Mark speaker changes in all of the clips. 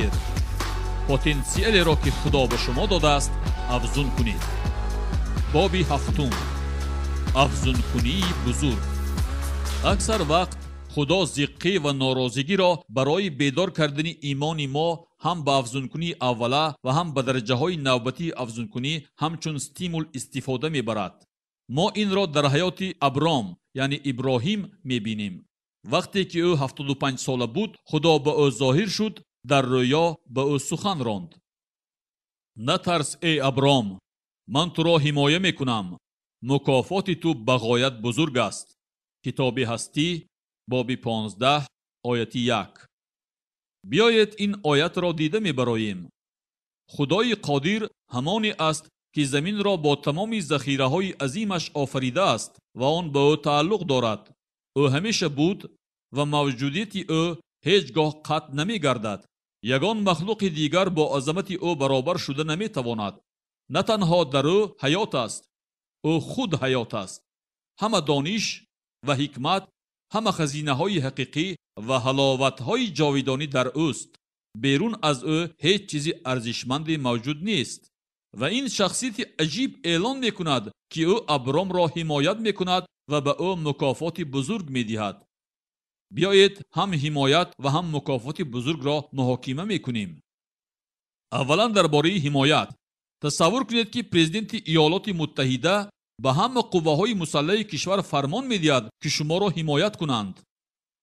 Speaker 1: бигир потенсиелеро ки худо ба шумо додааст афзун кунед боби ҳафтум афзункунии бузург аксар вақт худо зиққӣ ва норозигиро барои бедор кардани имони мо ҳам ба афзункунии аввала ва ҳам ба дараҷаҳои навбатии афзункунӣ ҳамчун стимул истифода мебарад мо инро дар ҳаёти абром яъне иброҳим мебинем вақте ки ӯ ҳафтоду панҷ сола буд худо ба ӯ зоҳир шуд дар рӯё ба ӯ сухан ронд натарс эй абром ман туро ҳимоя мекунам мукофоти ту ба ғоят бузург аст китоби ҳастӣ боби 15 ояти 1 биёед ин оятро дида мебароем худои қодир ҳамоне аст ки заминро бо тамоми захираҳои азимаш офаридааст ва он ба ӯ тааллуқ дорад ӯ ҳамеша буд ва мавҷудияти ӯ ҳеҷ гоҳ қатъ намегардад ягон махлуқи дигар бо азамати ӯ баробар шуда наметавонад на танҳо дар ӯ ҳаёт аст ӯ худ ҳаёт аст ҳама дониш ва ҳикмат ҳама хазинаҳои ҳақиқӣ ва ҳаловатҳои ҷовидонӣ дар ӯст берун аз ӯ ҳеҷ чизи арзишманде мавҷуд нест ва ин шахсияти аҷиб эълон мекунад ки ӯ абромро ҳимоят мекунад ва ба ӯ мукофоти бузург медиҳад биёед ҳам ҳимоят ва ҳам мукофоти бузургро муҳокима мекунем аввалан дар бораи ҳимоят тасаввур кунед ки президенти иёлоти муттаҳида ба ҳама қувваҳои мусаллаҳи кишвар фармон медиҳад ки шуморо ҳимоят кунанд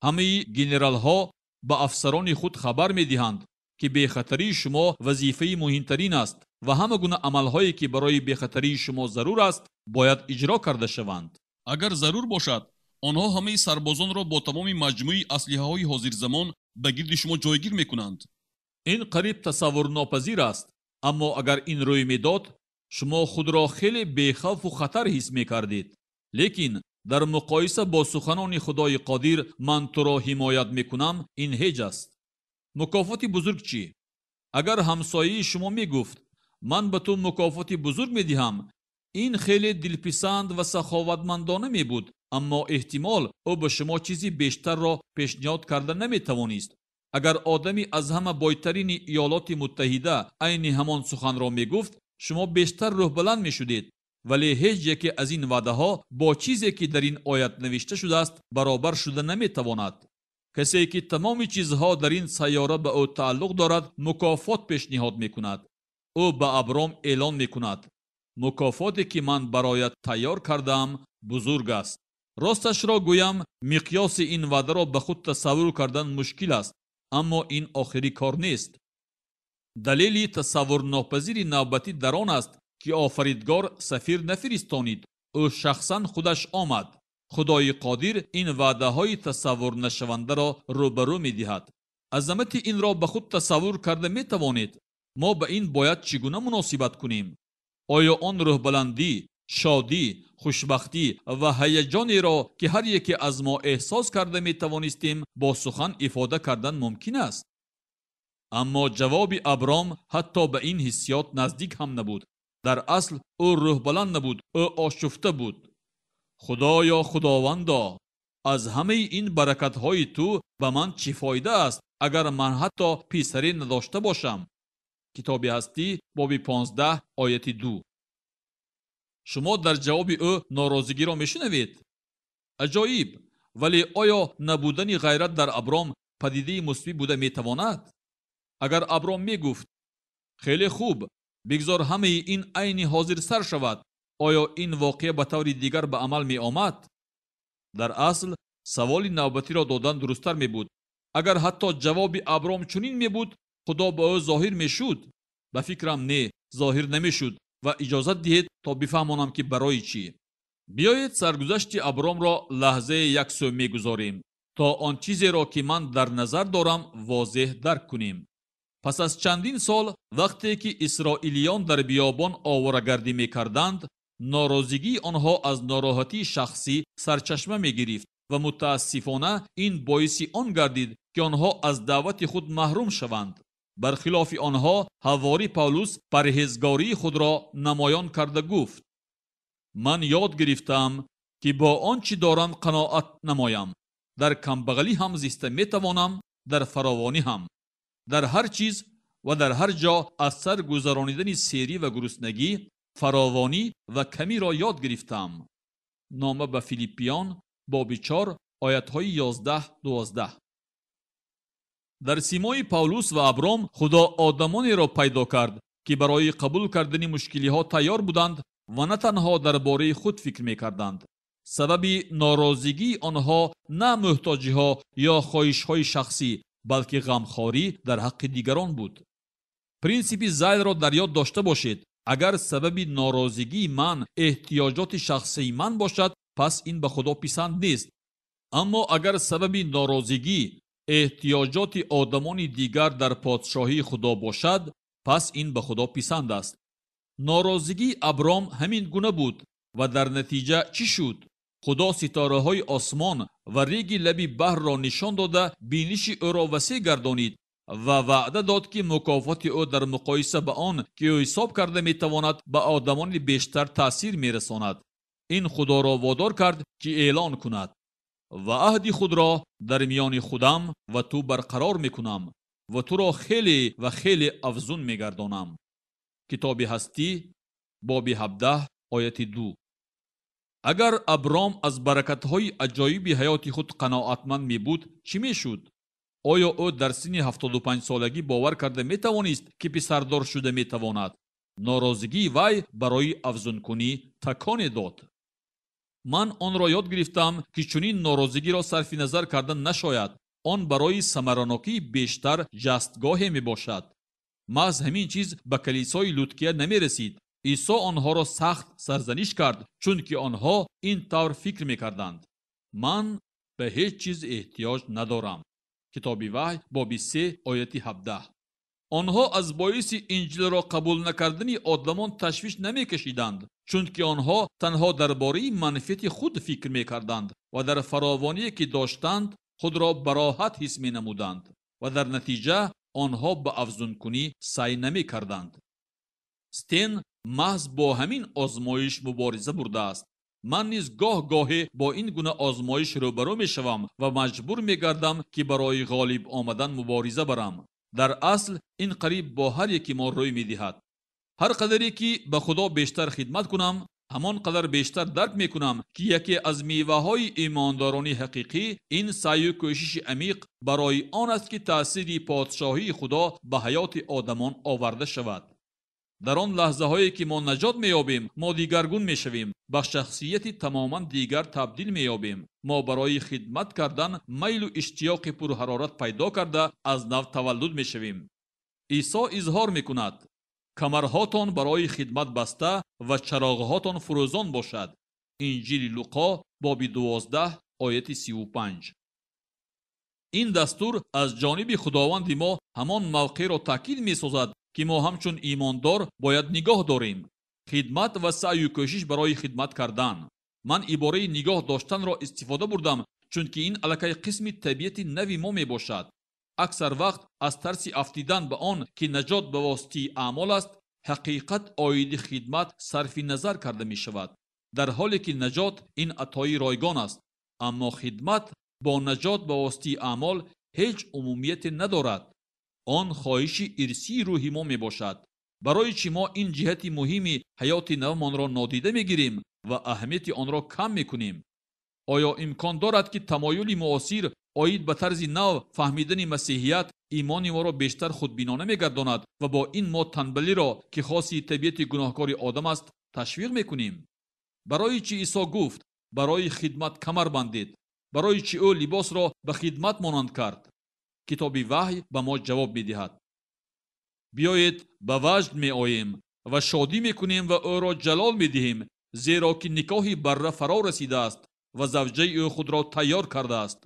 Speaker 1: ҳамаи генералҳо ба афсарони худ хабар медиҳанд ки бехатарии шумо вазифаи муҳимтарин аст ва ҳама гуна амалҳое ки барои бехатарии шумо зарур аст бояд иҷро карда шаванд агар зарур бошад онҳо ҳамаи сарбозонро бо тамоми маҷмӯи аслиҳаҳои ҳозирзамон ба гирди шумо ҷойгир мекунанд ин қариб тасаввурнопазир аст аммо агар ин рӯй медод шумо худро хеле бехавфу хатар ҳис мекардед лекин дар муқоиса бо суханони худои қодир ман туро ҳимоят мекунам ин ҳеҷ аст мукофоти бузург чӣ агар ҳамсояи шумо мегуфт ман ба ту мукофоти бузург медиҳам ин хеле дилписанд ва саховатмандона мебуд аммо эҳтимол ӯ ба шумо чизи бештарро пешниҳод карда наметавонист агар одами аз ҳама бойтарини иёлоти муттаҳида айни ҳамон суханро мегуфт шумо бештар рӯҳбаланд мешудед вале ҳеҷ яке аз ин ваъдаҳо бо чизе ки дар ин оят навишта шудааст баробар шуда наметавонад касе ки тамоми чизҳо дар ин сайёра ба ӯ тааллуқ дорад мукофот пешниҳод мекунад ӯ ба абром эълон мекунад мукофоте ки ман барояд тайёр кардаам бузург аст росташро гӯям миқёси ин ваъдаро ба худ тасаввур кардан мушкил аст аммо ин охирӣ кор нест далели тасаввурнопазири навбатӣ дар он аст ки офаридгор сафир нафиристонид ӯ шахсан худаш омад худои қодир ин ваъдаҳои тасаввурнашавандаро рӯба рӯ медиҳад азамати инро ба худ тасаввур карда метавонед мо ба ин бояд чӣ гуна муносибат кунем оё он рӯҳбаландӣ шодӣ хушбахтӣ ва ҳаяҷонеро ки ҳар яке аз мо эҳсос карда метавонистем бо сухан ифода кардан мумкин аст аммо ҷавоби абром ҳатто ба ин ҳиссиёт наздик ҳам набуд дар асл ӯ рӯҳбаланд набуд ӯ ошуфта буд худоё худовандо аз ҳамаи ин баракатҳои ту ба ман чӣ фоида аст агар ман ҳатто писаре надошта бошам китоби ҳастӣ боби 15 ояти 2 шумо дар ҷавоби ӯ норозигиро мешунавед аҷоиб вале оё набудани ғайрат дар абром падидаи мусбӣ буда метавонад агар абром мегуфт хеле хуб бигзор ҳамаи ин айни ҳозир сар шавад оё ин воқеа ба таври дигар ба амал меомад дар асл саволи навбатиро додан дурусттар мебуд агар ҳатто ҷавоби абром чунин мебуд худо ба ӯ зоҳир мешуд ба фикрам не зоҳир намешуд ва иҷозат диҳед то бифаҳмонам ки барои чӣ биёед саргузашти абромро лаҳзаи яксӯ мегузорем то он чизеро ки ман дар назар дорам возеҳ дарк кунем пас аз чандин сол вақте ки исроилиён дар биёбон оварагардӣ мекарданд норозигии онҳо аз нороҳатии шахсӣ сарчашма мегирифт ва мутаассифона ин боиси он гардид ки онҳо аз даъвати худ маҳрум шаванд برخلاف آنها هواری پاولوس پرهیزگاری خود را نمایان کرده گفت من یاد گرفتم که با آنچه دارم قناعت نمایم در کمبغلی هم زیسته می توانم در فراوانی هم در هر چیز و در هر جا از سر گذرانیدن سیری و گرسنگی فراوانی و کمی را یاد گرفتم نامه به فیلیپیان باب 4 آیت های 11 12 дар симои павлус ва абром худо одамонеро пайдо кард ки барои қабул кардани мушкилиҳо тайёр буданд ва на танҳо дар бораи худ фикр мекарданд сабаби норозигии онҳо на муҳтоҷиҳо ё хоҳишҳои шахсӣ балки ғамхорӣ дар ҳаққи дигарон буд принсипи зайлро дар ёд дошта бошед агар сабаби норозигии ман эҳтиёҷоти шахсии ман бошад пас ин ба худо писанд нест аммо агар сабаби норозигӣ эҳтиёҷоти одамони дигар дар подшоҳии худо бошад пас ин ба худо писанд аст норозигии абром ҳамин гуна буд ва дар натиҷа чӣ шуд худо ситораҳои осмон ва риги лаби баҳрро нишон дода биниши ӯро васеъ гардонид ва ваъда дод ки мукофоти ӯ дар муқоиса ба он ки ӯ ҳисоб карда метавонад ба одамони бештар таъсир мерасонад ин худоро водор кард ки эълон кунад ва аҳди худро дар миёни худам ва ту барқарор мекунам ва туро хеле ва хеле афзун мегардонам китоби ҳастӣ боби 17 ояти 2 агар абром аз баракатҳои аҷоиби ҳаёти худ қаноатманд мебуд чӣ мешуд оё ӯ дар синни ҳафтоду панҷсолагӣ бовар карда метавонист ки писардор шуда метавонад норозигии вай барои афзункунӣ таконе дод ман онро ёд гирифтам ки чунин норозигиро сарфи назар карда нашояд он барои самаранокии бештар ҷастгоҳе мебошад маҳз ҳамин чиз ба калисои лудкия намерасид исо онҳоро сахт сарзаниш кард чунки онҳо ин тавр фикр мекарданд ман ба ҳеҷ чиз эҳтиёҷ надорам китоби ваҳй боби се ояти ҳабдаҳ онҳо аз боиси инҷилро қабул накардани одамон ташвиш намекашиданд чунки онҳо танҳо дар бораи манфиати худ фикр мекарданд ва дар фаровоние ки доштанд худро бароҳат ҳис менамуданд ва дар натиҷа онҳо ба афзункунӣ сай намекарданд стен маҳз бо ҳамин озмоиш мубориза бурдааст ман низ гоҳ-гоҳе бо ин гуна озмоиш рӯбарӯ мешавам ва маҷбур мегардам ки барои ғолиб омадан мубориза барам дар асл ин қариб бо ҳар яки мо рӯй медиҳад ҳар қадаре ки ба худо бештар хидмат кунам ҳамон қадар бештар дарк мекунам ки яке аз меваҳои имондорони ҳақиқӣ ин сайю кӯшиши амиқ барои он аст ки таъсири подшоҳии худо ба ҳаёти одамон оварда шавад дар он лаҳзаҳое ки мо наҷот меёбем мо дигаргун мешавем ба шахсияти тамоман дигар табдил меёбем мо барои хидмат кардан майлу иштиёқи пурҳарорат пайдо карда аз нав таваллуд мешавем исо изҳор мекунад камарҳотон барои хидмат баста ва чароғҳотон фурӯзон бошад инҷили луқо боби 12 ояти 35 ин дастур аз ҷониби худованди мо ҳамон мавқеъро таъкид месозад ки мо ҳамчун имондор бояд нигоҳ дорем хидмат ва саъю кӯшиш барои хидмат кардан ман ибораи нигоҳ доштанро истифода бурдам чунки ин аллакай қисми табиати нави мо мебошад аксар вақт аз тарси афтидан ба он ки наҷот ба воситаи аъмол аст ҳақиқат оиди хидмат сарфи назар карда мешавад дар ҳоле ки наҷот ин атои ройгон аст аммо хидмат бо наҷот ба воситаи аъмол ҳеҷ умумияте надорад он хоҳиши ирсии рӯҳи мо мебошад барои чӣ мо ин ҷиҳати муҳими ҳаёти навамонро нодида мегирем ва аҳамияти онро кам мекунем оё имкон дорад ки тамоюли муосир оид ба тарзи нав фаҳмидани масеҳият имони моро бештар худбинона мегардонад ва бо ин мо танбалиро ки хоси табиати гуноҳкори одам аст ташвиқ мекунем барои чӣ исо гуфт барои хидмат камар бандед барои чӣ ӯ либосро ба хидмат монанд кард китоби ваҳй ба мо ҷавоб медиҳад биёед ба важд меоем ва шодӣ мекунем ва ӯро ҷалол медиҳем зеро ки никоҳи барра фаро расидааст ва завҷаи ӯ худро тайёр кардааст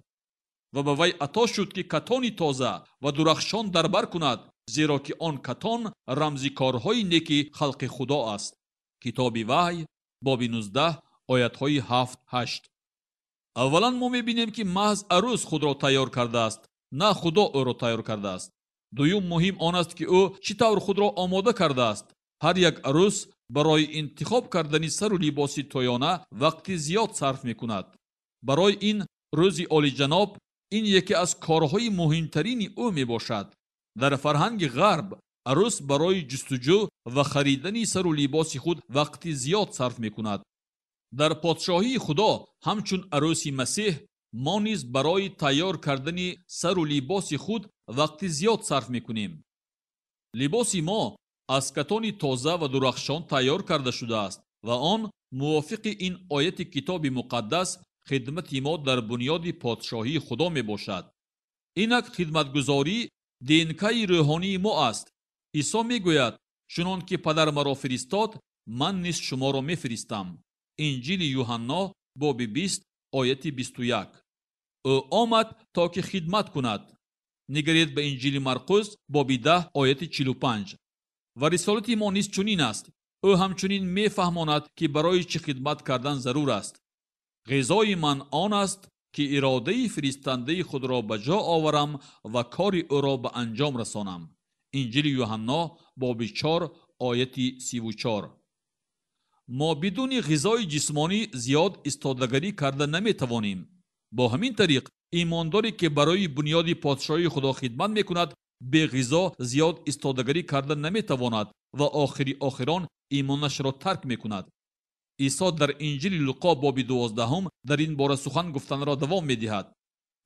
Speaker 1: ва ба вай ато шуд ки катони тоза ва дурахшон дар бар кунад зеро ки он катон рамзи корҳои неки халқи худо аст китоби ваҳй боби 19 оятҳои 7 8 аввалан мо мебинем ки маҳз арӯз худро тайёр кардааст на худо ӯро тайёр кардааст дуюм муҳим он аст ки ӯ чӣ тавр худро омода кардааст ҳар як арӯз барои интихоб кардани сару либоси тоёна вақти зиёд сарф мекунад барои ин рӯзи олиҷаноб ин яке аз корҳои муҳимтарини ӯ мебошад дар фарҳанги ғарб арӯс барои ҷустуҷӯ ва харидани сару либоси худ вақти зиёд сарф мекунад дар подшоҳии худо ҳамчун арӯси масеҳ мо низ барои тайёр кардани сару либоси худ вақти зиёд сарф мекунем либоси мо аз катони тоза ва дурахшон тайёр карда шудааст ва он мувофиқи ин ояти китоби муқаддас хидмати мо дар буньёди подшоҳии худо мебошад инак хидматгузорӣ днкаи рӯҳонии мо аст исо мегӯяд чунон ки падар маро фиристод ман низ шуморо мефиристам инҷили юҳанно боби бист ояти бисту як ӯ омад то ки хидмат кунад нигаред ба инҷили марқус боби даҳ ояти чилу панҷ ва рисолати мо низ чунин аст ӯ ҳамчунин мефаҳмонад ки барои чӣ хидмат кардан зарур аст ғизои ман он аст ки иродаи фиристандаи худро ба ҷо оварам ва кори ӯро ба анҷом расонам инҷили юҳанно боби чор ояти сиву чор мо бидуни ғизои ҷисмонӣ зиёд истодагарӣ карда наметавонем бо ҳамин тариқ имондоре ки барои бунёди подшоҳи худо хидмат мекунад бе ғизо зиёд истодагарӣ карда наметавонад ва охири охирон имонашро тарк мекунад исо дар инҷили луқо боби дувоздаҳум дар ин бора сухан гуфтанро давом медиҳад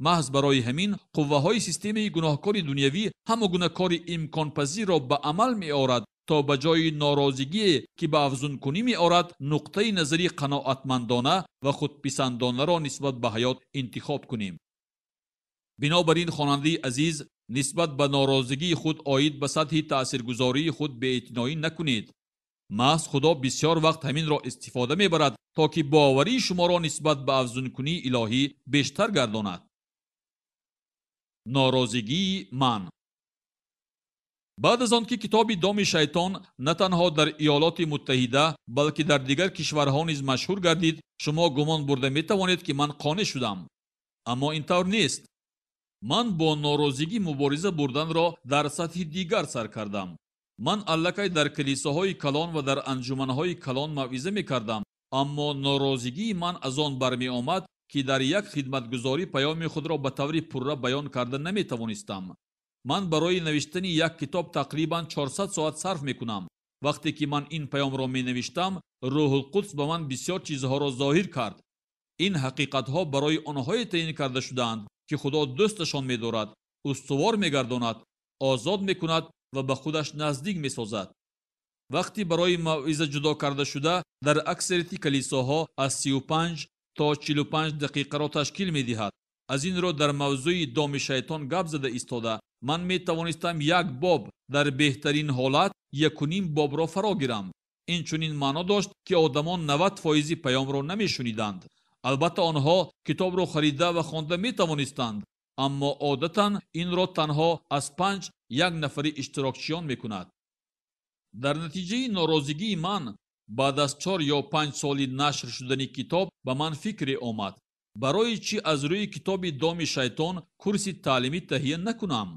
Speaker 1: маҳз барои ҳамин қувваҳои системаи гуноҳкори дунявӣ ҳама гуна кори имконпазирро ба амал меорад то ба ҷои норозигие ки ба афзункунӣ меорад нуқтаи назари қаноатмандона ва худписандонаро нисбат ба ҳаёт интихоб кунем бинобар ин хонандаи азиз нисбат ба норозигии худ оид ба сатҳи таъсиргузории худ беэътиноӣ накунед маҳз худо бисьёр вақт ҳаминро истифода мебарад то ки боварии шуморо нисбат ба афзункунии илоҳӣ бештар гардонад норозигии ман баъд аз он ки китоби доми шайтон на танҳо дар иёлоти муттаҳида балки дар дигар кишварҳо низ машҳур гардид шумо гумон бурда метавонед ки ман қонеъ шудам аммо ин тавр нест ман бо норозигӣ мубориза бурданро дар сатҳи дигар сар кардам ман аллакай дар калисоҳои калон ва дар анҷуманҳои калон мавъиза мекардам аммо норозигии ман аз он бармеомад ки дар як хидматгузорӣ паёми худро ба таври пурра баён карда наметавонистам ман барои навиштани як китоб тақрибан 400 соат сарф мекунам вақте ки ман ин паёмро менавиштам рӯҳулқудс ба ман бисёр чизҳоро зоҳир кард ин ҳақиқатҳо барои онҳое таъин карда шудаанд ки худо дӯсташон медорад устувор мегардонад озод мекунад ва ба худаш наздик месозад вақти барои мавъиза ҷудо карда шуда дар аксарияти калисоҳо аз 35 то 45 дақиқаро ташкил медиҳад аз инро дар мавзӯи доми шайтон гап зада истода ман метавонистам як боб дар беҳтарин ҳолат якуним бобро фаро гирам инчунин маъно дошт ки одамон 90 фоизи паёмро намешуниданд албатта онҳо китобро харида ва хонда метавонистанд аммо одатан инро танҳо аз панҷ як нафари иштирокчиён мекунад дар натиҷаи норозигии ман баъд аз чор ё панҷ соли нашр шудани китоб ба ман фикре омад барои чӣ аз рӯи китоби доми шайтон курси таълимӣ таҳия накунам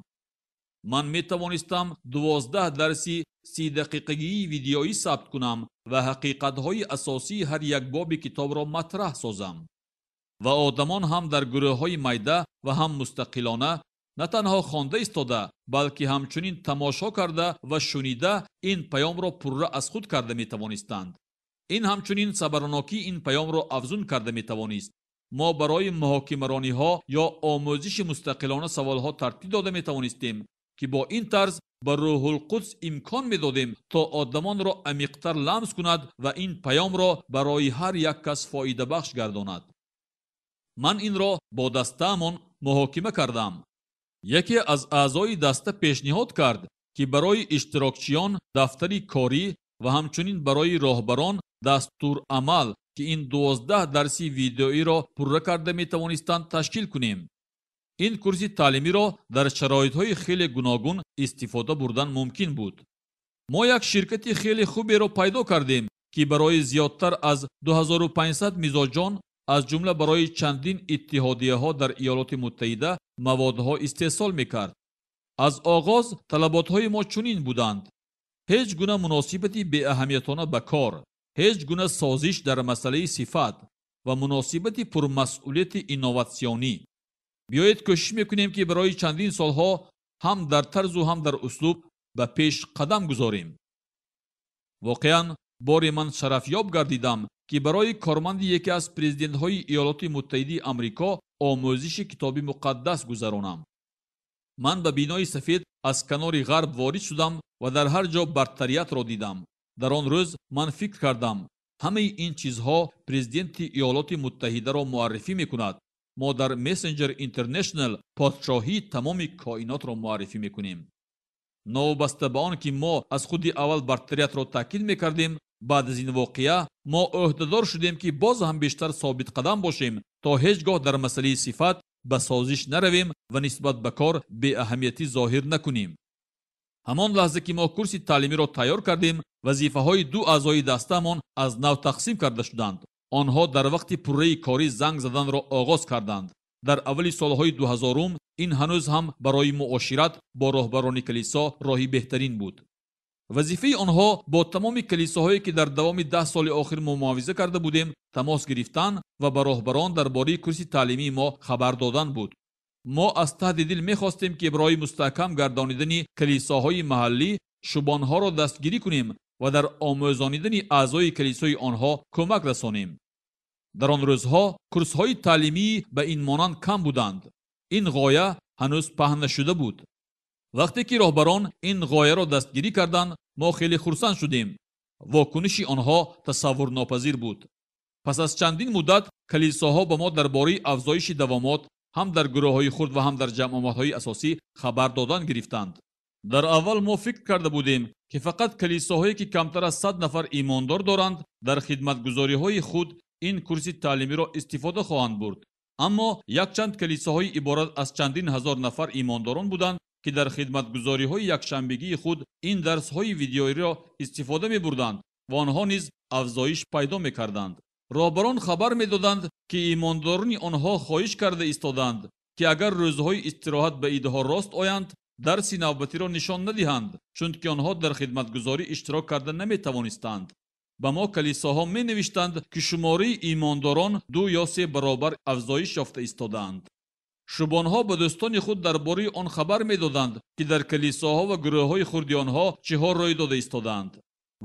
Speaker 1: ман метавонистам дувоздаҳ дарси сидақиқагии видеоӣ сабт кунам ва ҳақиқатҳои асосии ҳар як боби китобро матраҳ созам ва одамон ҳам дар гурӯҳҳои майда ва ҳам мустақилона на танҳо хонда истода балки ҳамчунин тамошо карда ва шунида ин паёмро пурра аз худ карда метавонистанд ин ҳамчунин сабаронокии ин паёмро афзун карда метавонист мо барои муҳокимарониҳо ё омӯзиши мустақилона саволҳо тартиб дода метавонистем ки бо ин тарз ба рӯҳулқудс имкон медодем то одамонро амиқтар ламс кунад ва ин паёмро барои ҳар як кас фоидабахш гардонад ман инро бо дастаамон муҳокима кардам яке аз аъзои даста пешниҳод кард ки барои иштирокчиён дафтари корӣ ва ҳамчунин барои роҳбарон дастурамал ки ин дувоздаҳ дарси видеоиро пурра карда метавонистанд ташкил кунем ин курси таълимиро дар шароитҳои хеле гуногун истифода бурдан мумкин буд мо як ширкати хеле хуберо пайдо кардем ки барои зиёдтар аз 2500 мизоҷон аз ҷумла барои чандин иттиҳодияҳо дар иёлоти муттаҳида маводҳо истеҳсол мекард аз оғоз талаботҳои мо чунин буданд ҳеҷ гуна муносибати беаҳамиятона ба кор ҳеҷ гуна созиш дар масъалаи сифат ва муносибати пурмасъулияти инноватсионӣ биёед кӯшиш мекунем ки барои чандин солҳо ҳам дар тарзу ҳам дар услуб ба пеш қадам гузорем воқеан боре ман шарафёб гардидам ки барои корманди яке аз президентҳои иёлоти муттаҳидии амрико омӯзиши китоби муқаддас гузаронам ман ба бинои сафед аз канори ғарб ворид шудам ва дар ҳар ҷо бартариятро дидам дар он рӯз ман фикр кардам ҳамаи ин чизҳо президенти иёлоти муттаҳидаро муаррифӣ мекунад мо дар messenger интернешнл подшоҳии тамоми коинотро муаррифӣ мекунем новобаста ба он ки мо аз худи аввал бартариятро таъкид мекардем баъд аз ин воқеа мо ӯҳдадор шудем ки боз ҳам бештар собитқадам бошем то ҳеҷ гоҳ дар масъалаи сифат ба созиш наравем ва нисбат ба кор беаҳамиятӣ зоҳир накунем ҳамон лаҳза ки мо курси таълимиро тайёр кардем вазифаҳои ду аъзои дастаамон аз нав тақсим карда шуданд онҳо дар вақти пурраи корӣ занг заданро оғоз карданд дар аввали солҳои дуҳазорум ин ҳанӯз ҳам барои муошират бо роҳбарони калисо роҳи беҳтарин буд вазифаи онҳо бо тамоми калисоҳое ки дар давоми даҳ соли охир мо муовиза карда будем тамос гирифтан ва ба роҳбарон дар бораи курси таълимии мо хабар додан буд мо аз таҳди дил мехостем ки барои мустаҳкам гардонидани калисоҳои маҳаллӣ шубонҳоро дастгирӣ кунем ва дар омӯзонидани аъзои калисои онҳо кӯмак расонем дар он рӯзҳо курсҳои таълимӣ ба ин монанд кам буданд ин ғоя ҳанӯз паҳн нашуда буд вақте ки роҳбарон ин ғояро дастгирӣ карданд мо хеле хурсанд шудем вокуниши онҳо тасаввурнопазир буд пас аз чандин муддат калисоҳо ба мо дар бораи афзоиши давомот ҳам дар гурӯҳҳои хурд ва ҳам дар ҷамъомадҳои асосӣ хабар додан гирифтанд дар аввал мо фикр карда будем ки фақат калисоҳое ки камтар аз сад нафар имондор доранд дар хидматгузориҳои худ ин курси таълимиро истифода хоҳанд бурд аммо якчанд калисоҳои иборат аз чандин ҳазор нафар имондорон буданд ки дар хидматгузориҳои якшанбегии худ ин дарсҳои видеоиро истифода мебурданд ва онҳо низ афзоиш пайдо мекарданд роҳбарон хабар медоданд ки имондорони онҳо хоҳиш карда истоданд ки агар рӯзҳои истироҳат ба идаҳо рост оянд дарси навбатиро нишон надиҳанд чунки онҳо дар хидматгузорӣ иштирок карда наметавонистанд ба мо калисоҳо менавиштанд ки шумораи имондорон ду ё се баробар афзоиш ёфта истодаанд шубонҳо ба дӯстони худ дар бораи он хабар медоданд ки дар калисоҳо ва гурӯҳҳои хурдиёнҳо чиҳо рӯй дода истодаанд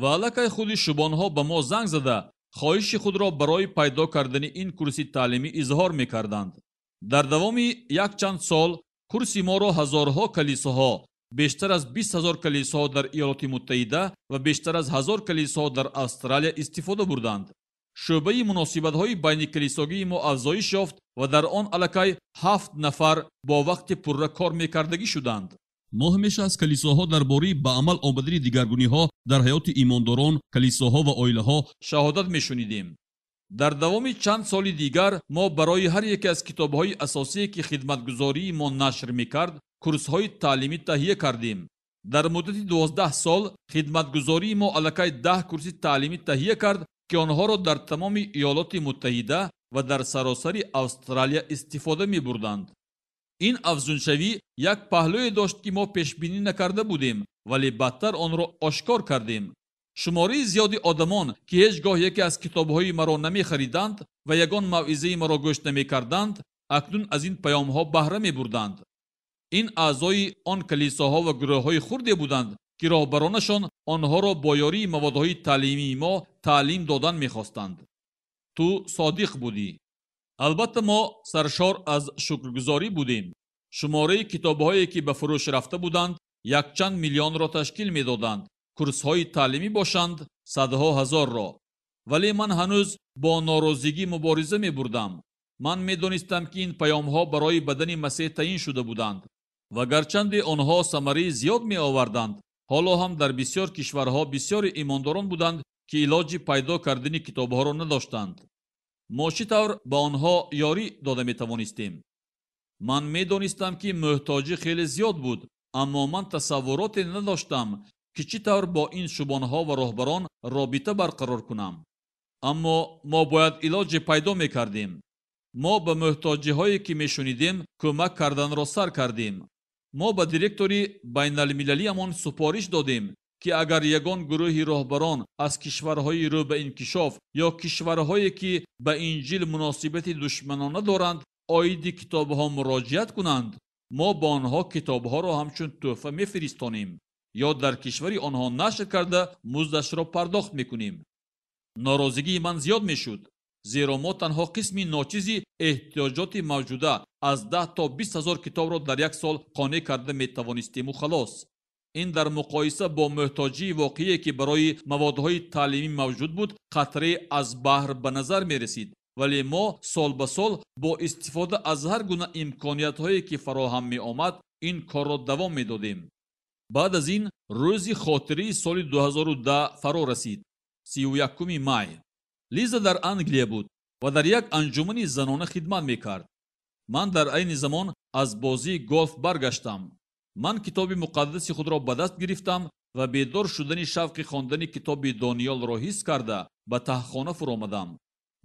Speaker 1: ва аллакай худи шубонҳо ба мо занг зада хоҳиши худро барои пайдо кардани ин курси таълимӣ изҳор мекарданд дар давоми якчанд сол курси моро ҳазорҳо калисоҳо бештар аз бист ҳазор калисоҳо дар иёлоти муттаҳида ва бештар аз ҳазор калисоҳо дар австралия истифода бурданд шӯъбаи муносибатҳои байникалисогии мо афзоиш ёфт ва дар он аллакай ҳафт нафар бо вақти пурра кор мекардагӣ шуданд муҳимеш аст калисоҳо дар бораи ба амал омадани дигаргуниҳо дар ҳаёти имондорон калисоҳо ва оилаҳо шаҳодат мешунидем дар давоми чанд соли дигар мо барои ҳар яке аз китобҳои асосие ки хидматгузории мо нашр мекард курсҳои таълимӣ таҳия кардем дар муддати дувоздаҳ сол хидматгузории мо аллакай даҳ курси таълимӣ таҳия кард ки онҳоро дар тамоми иёлоти муттаҳида ва дар саросари австралия истифода мебурданд ин афзуншавӣ як паҳлӯе дошт ки мо пешбинӣ накарда будем вале бадтар онро ошкор кардем шумораи зиёди одамон ки ҳеҷ гоҳ яке аз китобҳои маро намехариданд ва ягон мавъизаи маро гӯш намекарданд акнун аз ин паёмҳо баҳра мебурданд ин аъзои он калисоҳо ва гурӯҳҳои хурде буданд ки роҳбаронашон онҳоро бо ёрии маводҳои таълимии мо таълим додан мехостанд ту содиқ будӣ албатта мо саршор аз шукргузорӣ будем шумораи китобҳое ки ба фурӯш рафта буданд якчанд миллионро ташкил медоданд курсҳои таълимӣ бошанд садҳо ҳазорро вале ман ҳанӯз бо норозигӣ мубориза мебурдам ман медонистам ки ин паёмҳо барои бадани масеҳ таъин шуда буданд ва гарчанде онҳо самарии зиёд меоварданд ҳоло ҳам дар бисьёр кишварҳо бисьёри имондорон буданд ки илоҷи пайдо кардани китобҳоро надоштанд мо чӣ тавр ба онҳо ёрӣ дода метавонистем ман медонистам ки муҳтоҷӣ хеле зиёд буд аммо ман тасаввуроте надоштам ки чӣ тавр бо ин шӯбонҳо ва роҳбарон робита барқарор кунам аммо мо бояд илоҷе пайдо мекардем мо ба муҳтоҷиҳое ки мешунидем кӯмак карданро сар кардем мо ба директори байналмилалиамон супориш додем ки агар ягон гурӯҳи роҳбарон аз кишварҳои рӯ ба инкишоф ё кишварҳое ки ба инҷил муносибати душманона доранд оиди китобҳо муроҷиат кунанд мо ба онҳо китобҳоро ҳамчун тӯҳфа мефиристонем ё дар кишвари онҳо нашр карда муздашро пардохт мекунем норозигии ман зиёд мешуд зеро мо танҳо қисми ночизи эҳтиёҷоти мавҷуда аз 10 то 20 ҳазор китобро дар як сол қонеъ карда метавонистему халос ин дар муқоиса бо муҳтоҷии воқеие ки барои маводҳои таълимӣ мавҷуд буд қатре аз баҳр ба назар мерасид вале мо сол ба сол бо истифода аз ҳар гуна имкониятҳое ки фароҳам меомад ин корро давом медодем баъд аз ин рӯзи хотирии соли 2010 фаро расид 31 май лиза дар англия буд ва дар як анҷумани занона хидмат мекард ман дар айни замон аз бозии голф баргаштам ман китоби муқаддаси худро ба даст гирифтам ва бедор шудани шавқи хондани китоби дониёлро ҳис карда ба таҳхона фуромадам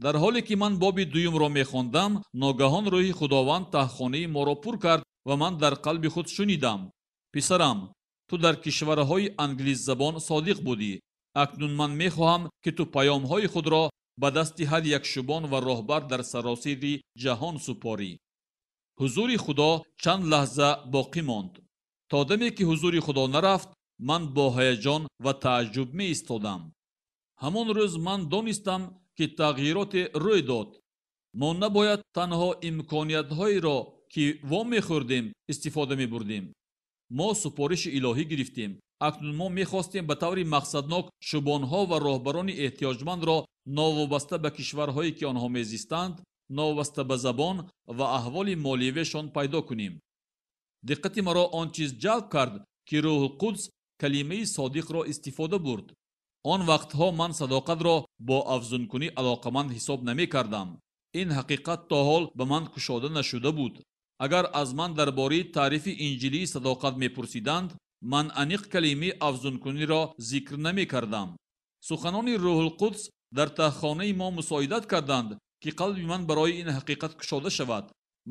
Speaker 1: дар ҳоле ки ман боби дуюмро мехондам ногаҳон рӯҳи худованд таҳхонаи моро пур кард ва ман дар қалби худ шунидам писарам ту дар кишварҳои англисзабон содиқ будӣ акнун ман мехоҳам ки ту паёмҳои худро ба дасти ҳар як шубон ва роҳбар дар саросири ҷаҳон супорӣ ҳузури худо чанд лаҳза боқӣ монд то даме ки ҳузури худо нарафт ман бо ҳаяҷон ва тааҷҷуб меистодам ҳамон рӯз ман донистам ки тағйироте рӯй дод мо набояд танҳо имкониятҳоеро ки вомехӯрдем истифода мебурдем мо супориши илоҳӣ гирифтем акнун мо мехостем ба таври мақсаднок шубонҳо ва роҳбарони эҳтиёҷмандро новобаста ба кишварҳое ки онҳо мезистанд новобаста ба забон ва аҳволи моливиашон пайдо кунем диққати маро он чиз ҷалб кард ки рӯҳулқудс калимаи содиқро истифода бурд он вақтҳо ман садоқатро бо афзункунӣ алоқаманд ҳисоб намекардам ин ҳақиқат то ҳол ба ман кушода нашуда буд агар аз ман дар бораи таърифи инҷилии садоқат мепурсиданд ман аниқ калимаи афзункуниро зикр намекардам суханони рӯҳулқудс дар таҳхонаи мо мусоидат карданд ки қалби ман барои ин ҳақиқат кушода шавад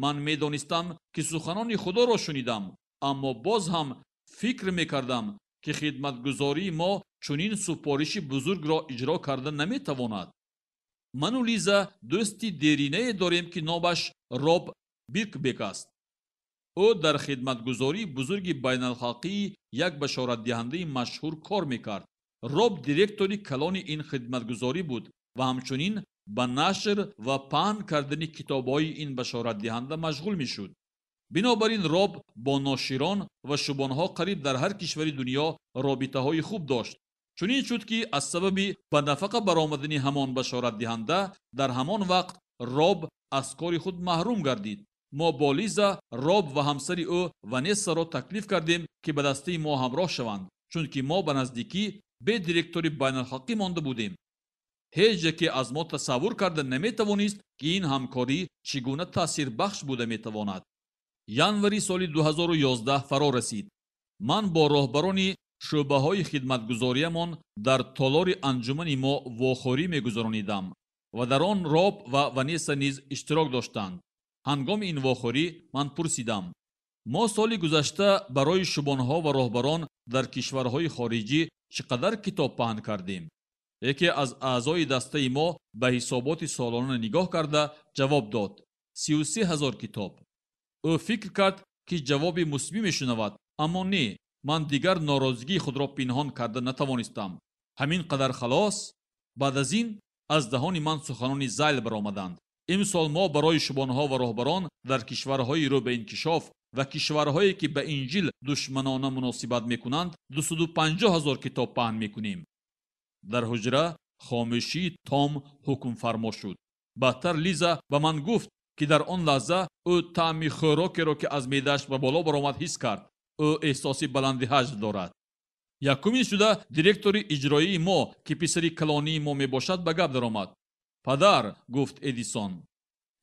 Speaker 1: ман медонистам ки суханони худоро шунидам аммо боз ҳам фикр мекардам ки хидматгузории мо чунин супориши бузургро иҷро карда наметавонад ману лиза дӯсти деринае дорем ки номаш роб биркбек аст ӯ дар хидматгузории бузурги байналхалқии як башоратдиҳандаи машҳур кор мекард роб директори калони ин хидматгузорӣ буд ва ҳамчунин ба нашр ва паҳн кардани китобҳои ин башоратдиҳанда машғул мешуд бинобар ин роб бо ноширон ва шӯбонҳо қариб дар ҳар кишвари дунё робитаҳои хуб дошт чунин шуд ки аз сабаби ба нафақа баромадани ҳамон башоратдиҳанда дар ҳамон вақт роб аз кори худ маҳрум гардид мо бо лиза роб ва ҳамсари ӯ ванессаро таклиф кардем ки ба дастаи мо ҳамроҳ шаванд чунки мо ба наздикӣ бе директори байналхалқӣ монда будем ҳеҷ яке аз мо тасаввур карда наметавонист ки ин ҳамкорӣ чӣ гуна таъсирбахш буда метавонад январи соли 201 фаро расид ман бо роҳбарони шӯъбаҳои хидматгузориамон дар толори анҷумани мо вохӯрӣ мегузаронидам ва дар он роб ва ванеса низ иштирок доштанд ҳангоми ин вохӯрӣ ман пурсидам мо соли гузашта барои шӯбонҳо ва роҳбарон дар кишварҳои хориҷӣ чӣ қадар китоб паҳн кардем яке аз аъзои дастаи мо ба ҳисоботи солона нигоҳ карда ҷавоб дод сиюси ҳазор китоб ӯ фикр кард ки ҷавоби мусбӣ мешунавад аммо не ман дигар норозигии худро пинҳон карда натавонистам ҳамин қадар халос баъд аз ин аз даҳони ман суханони зайл баромаданд имсол мо барои шубонҳо ва роҳбарон дар кишварҳои рӯ ба инкишоф ва кишварҳое ки ба инҷил душманона муносибат мекунанд 250 ҳазор китоб паҳн мекунем дар ҳуҷра хомӯшии том ҳукмфармо шуд баъдтар лиза ба ман гуфт ки дар он лаҳза ӯ таъми хӯрокеро ки аз меъдааш ба боло баромад ҳис кард ӯ эҳсоси баланди ҳаҷ дорад якумин шуда директори иҷроии мо ки писари калонии мо мебошад ба гап даромад падар гуфт эдисон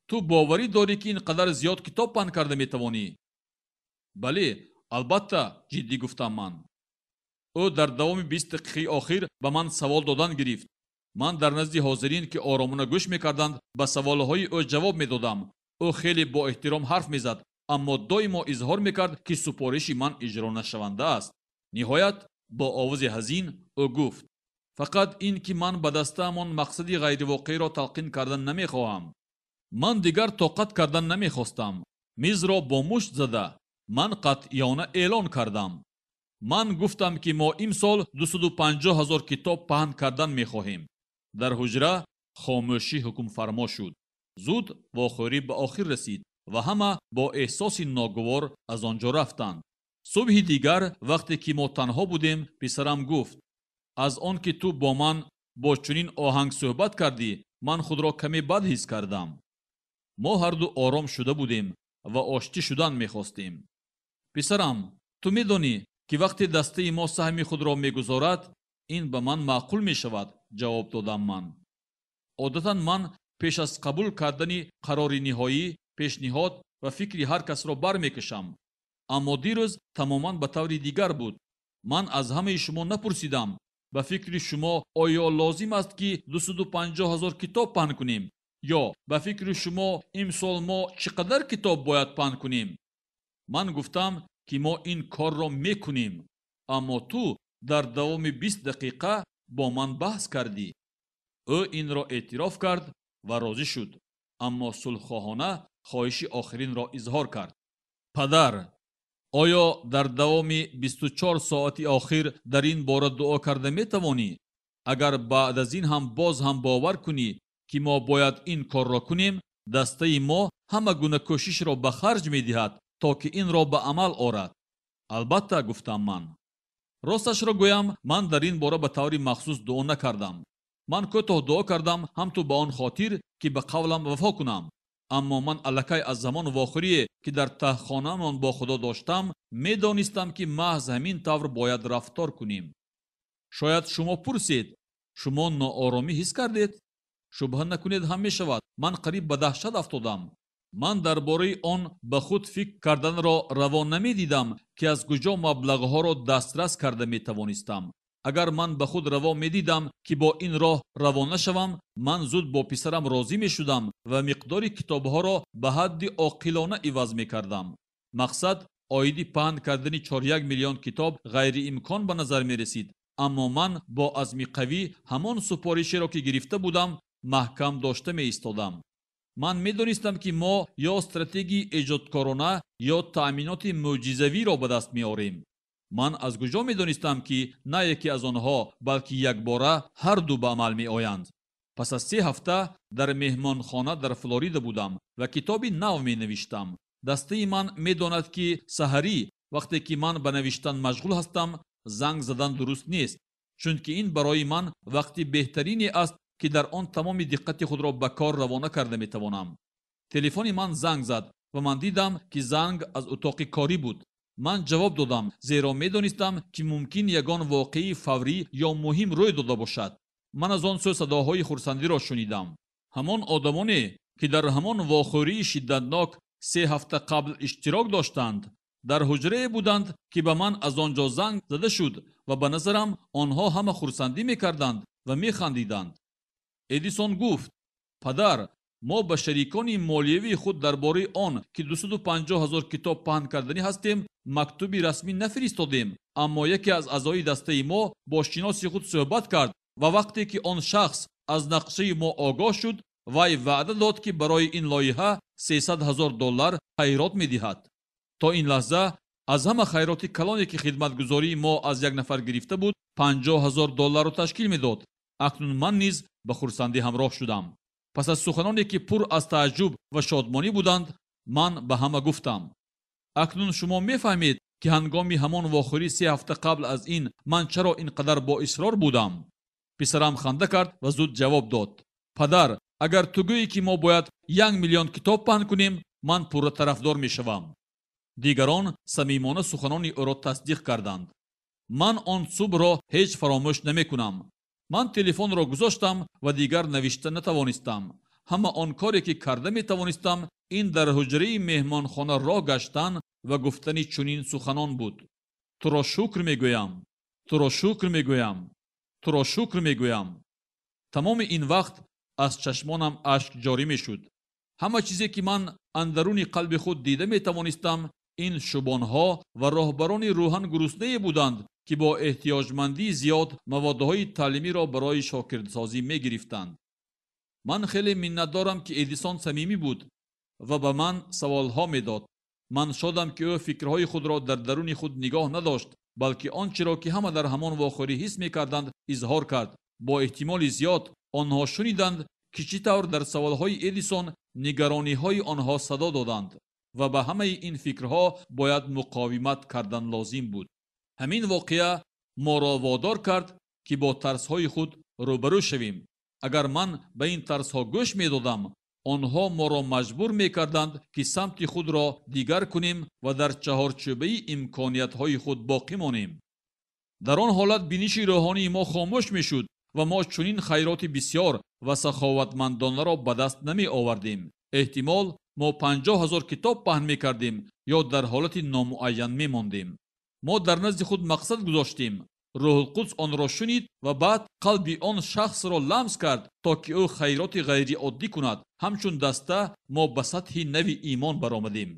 Speaker 1: ту боварӣ дорӣ ки ин қадар зиёд китоб паҳн карда метавонӣ бале албатта ҷиддӣ гуфтам ман ӯ дар давоми бист дақиқаи охир ба ман савол додан гирифт ман дар назди ҳозирин ки оромона гӯш мекарданд ба саволҳои ӯ ҷавоб медодам ӯ хеле боэҳтиром ҳарф мезад аммо доимо изҳор мекард ки супориши ман иҷро нашаванда аст ниҳоят бо овози ҳазин ӯ гуфт фақат ин ки ман ба дастаамон мақсади ғайривоқеъро талқин карда намехоҳам ман дигар тоқат кардан намехостам мизро бо мушт зада ман қатъиёна эълон кардам ман гуфтам ки мо имсол 250 ҳазор китоб паҳн кардан мехоҳем дар ҳуҷра хомӯшӣ ҳукмфармо шуд зуд вохӯрӣ ба охир расид ва ҳама бо эҳсоси ногувор аз он ҷо рафтанд субҳи дигар вақте ки мо танҳо будем писарам гуфт аз он ки ту бо ман бо чунин оҳанг сӯҳбат кардӣ ман худро каме бад ҳис кардам мо ҳарду ором шуда будем ва оштӣ шудан мехостем писарам ту медонӣ ки вақте дастаи мо саҳми худро мегузорад ин ба ман маъқул мешавад ҷавоб додам ман одатан ман пеш аз қабул кардани қарори ниҳоӣ пешниҳод ва фикри ҳар касро бармекашам аммо дирӯз тамоман ба таври дигар буд ман аз ҳамаи шумо напурсидам ба фикри шумо оё лозим аст ки дусуду панҷоҳ ҳазор китоб паҳн кунем ё ба фикри шумо имсол мо чӣ қадар китоб бояд паҳн кунем ман гуфтам ки мо ин корро мекунем аммо ту дар давоми бист дақиқа бо ман баҳс кардӣ ӯ инро эътироф кард ва розӣ шуд аммо сулҳхоҳона хоҳиши охиринро изҳор кард падар оё дар давоми бисту чор соати охир дар ин бора дуо карда метавонӣ агар баъд аз ин ҳам боз ҳам бовар кунӣ ки мо бояд ин корро кунем дастаи мо ҳама гуна кӯшишро ба харҷ медиҳад то ки инро ба амал орад албатта гуфтам ман росташро гӯям ман дар ин бора ба таври махсус дуо накардам ман кӯтоҳ дуо кардам ҳамту ба он хотир ки ба қавлам вафо кунам аммо ман аллакай аз замон вохӯрие ки дар таҳхонаамон бо худо доштам медонистам ки маҳз ҳамин тавр бояд рафтор кунем шояд шумо пурсед шумо нооромӣ ҳис кардед шубҳа накунед ҳам мешавад ман қариб ба даҳшат афтодам ман дар бораи он ба худ фикр карданро раво намедидам ки аз куҷо маблағҳоро дастрас карда метавонистам агар ман ба худ раво медидам ки бо ин роҳ равона шавам ман зуд бо писарам розӣ мешудам ва миқдори китобҳоро ба ҳадди оқилона иваз мекардам мақсад оиди паҳн кардани чоряк миллион китоб ғайриимкон ба назар мерасид аммо ман бо азми қавӣ ҳамон супоришеро ки гирифта будам маҳкам дошта меистодам ман медонистам ки мо ё стратегияи эҷодкорона ё таъминоти мӯъҷизавиро ба даст меорем ман аз куҷо медонистам ки на яке аз онҳо балки якбора ҳар ду ба амал меоянд пас аз се ҳафта дар меҳмонхона дар флорида будам ва китоби нав менавиштам дастаи ман медонад ки саҳарӣ вақте ки ман ба навиштан машғул ҳастам занг задан дуруст нест чунки ин барои ман вақти беҳтарине аст ки дар он тамоми диққати худро ба кор равона карда метавонам телефони ман занг зад ва ман дидам ки занг аз утоқи корӣ буд ман ҷавоб додам зеро медонистам ки мумкин ягон воқеи фаврӣ ё муҳим рӯй дода бошад ман аз он сӯ садоҳои хурсандиро шунидам ҳамон одамоне ки дар ҳамон вохӯрии шиддатнок се ҳафта қабл иштирок доштанд дар ҳуҷрае буданд ки ба ман аз он ҷо занг зада шуд ва ба назарам онҳо ҳама хурсандӣ мекарданд ва механдиданд эдисон гуфт падар мо ба шарикони молиявии худ дар бораи он ки 250 ҳазор китоб паҳн карданӣ ҳастем мактуби расмӣ нафиристодем аммо яке аз аъзои дастаи мо бо шиноси худ суҳбат кард ва вақте ки он шахс аз нақшаи мо огоҳ шуд вай ваъда дод ки барои ин лоиҳа 300 ҳазор доллар хайрот медиҳад то ин лаҳза аз ҳама хайроти калоне ки хидматгузории мо аз як нафар гирифта буд 50 ҳазор долларро ташкил медод акнун ман низ ба хурсандӣ ҳамроҳ шудам пас аз суханоне ки пур аз тааҷҷуб ва шодмонӣ буданд ман ба ҳама гуфтам акнун шумо мефаҳмед ки ҳангоми ҳамон вохӯрӣ се ҳафта қабл аз ин ман чаро ин қадар боисрор будам писарам ханда кард ва зуд ҷавоб дод падар агар ту гӯӣ ки мо бояд як миллион китоб паҳн кунем ман пурра тарафдор мешавам дигарон самимона суханони ӯро тасдиқ карданд ман он субҳро ҳеҷ фаромӯш намекунам ман телефонро гузоштам ва дигар навишта натавонистам ҳама он коре ки карда метавонистам ин дар ҳуҷраи меҳмонхона роҳ гаштан ва гуфтани чунин суханон буд туро шукр мегӯям туро шукр мегӯям туро шукр мегӯям тамоми ин вақт аз чашмонам ашк ҷорӣ мешуд ҳама чизе ки ман андаруни қалби худ дида метавонистам ин шӯбонҳо ва роҳбарони рӯҳан гуруснае буданд ки бо эҳтиёҷмандии зиёд маводҳои таълимиро барои шокирдсозӣ мегирифтанд ман хеле миннатдорам ки эдисон самимӣ буд ва ба ман саволҳо медод ман шодам ки ӯ фикрҳои худро дар даруни худ нигоҳ надошт балки онҳчеро ки ҳама дар ҳамон вохӯрӣ ҳис мекарданд изҳор кард бо эҳтимоли зиёд онҳо шуниданд ки чӣ тавр дар саволҳои эдисон нигарониҳои онҳо садо доданд ва ба ҳамаи ин фикрҳо бояд муқовимат кардан лозим буд ҳамин воқеа моро водор кард ки бо тарсҳои худ рӯбарӯ шавем агар ман ба ин тарсҳо гӯш медодам онҳо моро маҷбур мекарданд ки самти худро дигар кунем ва дар чаҳорчӯбаи имкониятҳои худ боқӣ монем дар он ҳолат биниши рӯҳонии мо хомӯш мешуд ва мо чунин хайроти бисьёр ва саховатмандонаро ба даст намеовардем эҳтимол мо панҷоҳ ҳазор китоб паҳн мекардем ё дар ҳолати номуайян мемондем мо дар назди худ мақсад гузоштем рӯҳулқудс онро шунид ва баъд қалби он шахсро ламс кард то ки ӯ хайроти ғайриоддӣ кунад ҳамчун даста мо ба сатҳи нави имон баромадем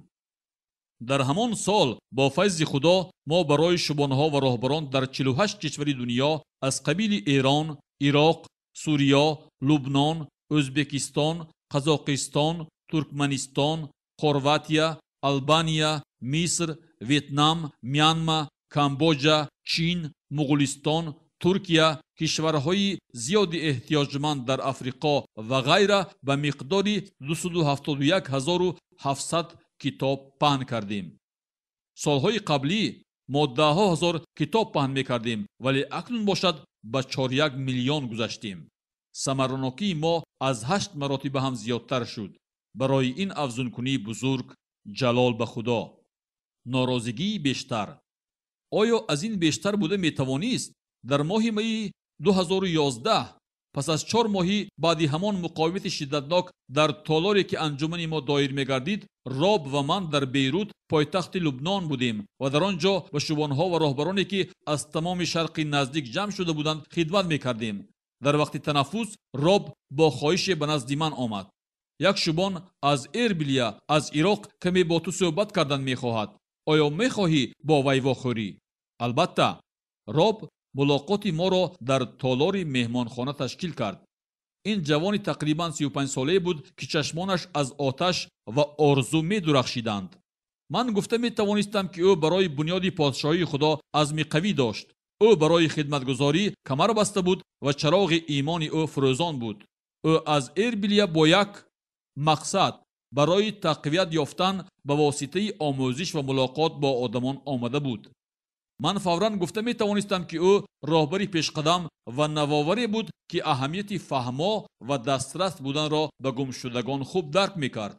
Speaker 1: дар ҳамон сол бо файзи худо мо барои шубонҳо ва роҳбарон дар чҳ кишвари дунё аз қабили эрон ироқ сурё лубнон ӯзбекистон қазоқистон туркманистон хорватия албания миср ветнам мянма камбоҷа чин муғулистон туркия кишварҳои зиёди эҳтиёҷманд дар африқо ва ғайра ба миқдори 271700 китоб паҳн кардем солҳои қаблӣ мо 10000 китоб паҳн мекардем вале акнун бошад ба 41 миллион гузаштем самаранокии мо аз 8 маротиба ҳам зиёдтар шуд барои ин афзункунии бузург ҷалол ба худо норозигии бештар оё аз ин бештар буда метавонист дар моҳи майи 2011 пас аз чор моҳӣ баъди ҳамон муқовимати шиддатнок дар толоре ки анҷумани мо доир мегардид роб ва ман дар бейрут пойтахти лубнон будем ва дар он ҷо ба шӯбонҳо ва роҳбароне ки аз тамоми шарқи наздик ҷамъ шуда буданд хидмат мекардем дар вақти танаффус роб бо хоҳише ба назди ман омад як шубон аз эрбилия аз ироқ каме бо ту суҳбат кардан мехоҳад оё мехоҳӣ бо вай вохӯрӣ албатта роб мулоқоти моро дар толори меҳмонхона ташкил кард ин ҷавони тақрибан сию панҷсолае буд ки чашмонаш аз оташ ва орзу медурахшиданд ман гуфта метавонистам ки ӯ барои бунёди подшоҳии худо азми қавӣ дошт ӯ барои хидматгузорӣ камар баста буд ва чароғи имони ӯ фурӯзон буд ӯ аз эрбилия бо як мақсад барои тақвият ёфтан ба воситаи омӯзиш ва мулоқот бо одамон омада буд ман фавран гуфта метавонистам ки ӯ роҳбари пешқадам ва навоваре буд ки аҳамияти фаҳмо ва дастрас буданро ба гумшудагон хуб дарк мекард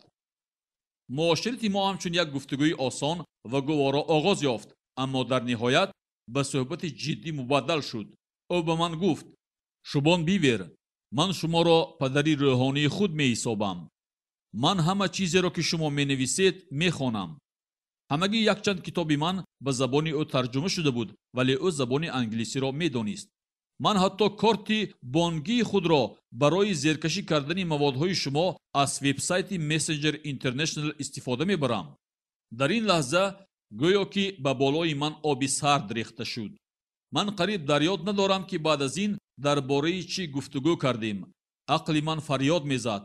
Speaker 1: муоширати мо ҳамчун як гуфтугӯи осон ва гуворо оғоз ёфт аммо дар ниҳоят ба сӯҳбати ҷиддӣ мубаддал шуд ӯ ба ман гуфт шубон бивер ман шуморо падари рӯҳонии худ меҳисобам ман ҳама чизеро ки шумо менависед мехонам ҳамагӣ якчанд китоби ман ба забони ӯ тарҷума шуда буд вале ӯ забони англисиро медонист ман ҳатто корти бонгии худро барои зеркашӣ кардани маводҳои шумо аз вебсайти messenger international истифода мебарам дар ин лаҳза гӯё ки ба болои ман оби сард рехта шуд ман қариб дар ёд надорам ки баъд аз ин дар бораи чӣ гуфтугӯ кардем ақли ман фарьёд мезад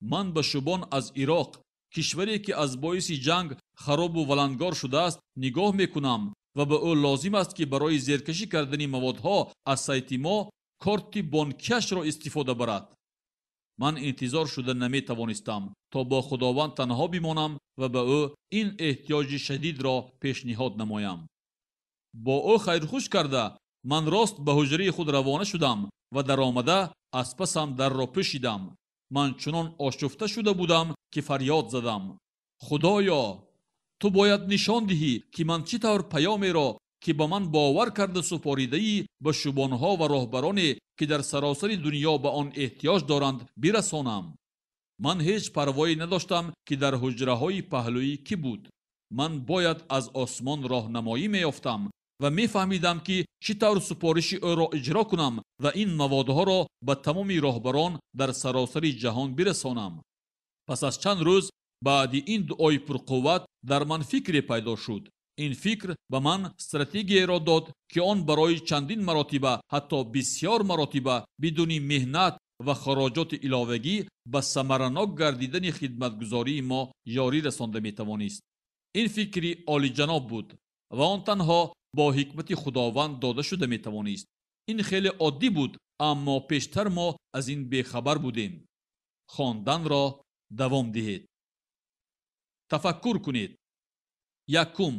Speaker 1: ман ба шубон аз ироқ кишваре ки аз боиси ҷанг харобу валангор шудааст нигоҳ мекунам ва ба ӯ лозим аст ки барои зеркашӣ кардани маводҳо аз сайти мо корти бонкиашро истифода барад ман интизор шуда наметавонистам то бо худованд танҳо бимонам ва ба ӯ ин эҳтиёҷи шадидро пешниҳод намоям бо ӯ хайрхуш карда ман рост ба ҳуҷраи худ равона шудам ва даромада аз пасам дарро пӯшидам ман чунон ошуфта шуда будам ки фарёд задам худоё ту бояд нишон диҳӣ ки ман чӣ тавр паёмеро ки ба ман бовар карда супоридаӣ ба шӯбонҳо ва роҳбароне ки дар саросари дунё ба он эҳтиёҷ доранд бирасонам ман ҳеҷ парвое надоштам ки дар ҳуҷраҳои паҳлӯӣ кӣ буд ман бояд аз осмон роҳнамоӣ меёфтам ва мефаҳмидам ки чӣ тавр супориши ӯро иҷро кунам ва ин наводҳоро ба тамоми роҳбарон дар саросари ҷаҳон бирасонам пас аз чанд рӯз баъди ин дуои пурқувват дар ман фикре пайдо шуд ин фикр ба ман стратегияеро дод ки он барои чандин маротиба ҳатто бисьёр маротиба бидуни меҳнат ва хароҷоти иловагӣ ба самаранок гардидани хидматгузории мо ёрӣ расонда метавонист ин фикри олиҷаноб буд ва он танҳо бо ҳикмати худованд дода шуда метавонист ин хеле оддӣ буд аммо пештар мо аз ин бехабар будем хонданро давом диҳед тафаккур кунед якум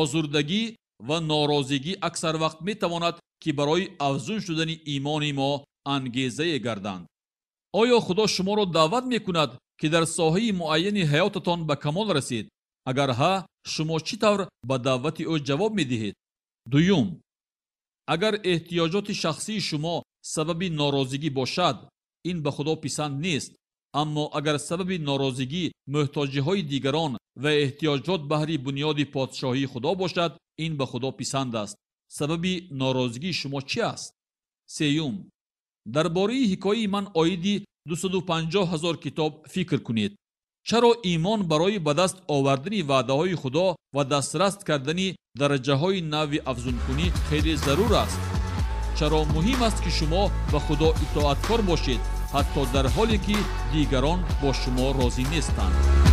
Speaker 1: озурдагӣ ва норозигӣ аксар вақт метавонад ки барои афзун шудани имони мо ангезае гарданд оё худо шуморо даъват мекунад ки дар соҳаи муайяни ҳаёттон ба камол расед агар ҳа шумо чӣ тавр ба даъвати ӯ ҷавоб медиҳед дуюм агар эҳтиёҷоти шахсии шумо сабаби норозигӣ бошад ин ба худо писанд нест аммо агар сабаби норозигӣ муҳтоҷиҳои дигарон ва эҳтиёҷот баҳри бунёди подшоҳии худо бошад ин ба худо писанд аст сабаби норозигии шумо чӣ аст сеюм дар бораи ҳикояи ман оиди дусаду панҷоҳ ҳазор китоб фикр кунед чаро имон барои ба даст овардани ваъдаҳои худо ва дастраст кардани дараҷаҳои нави афзункунӣ хеле зарур аст чаро муҳим аст ки шумо ба худо итоаткор бошед ҳатто дар ҳоле ки дигарон бо шумо розӣ нестанд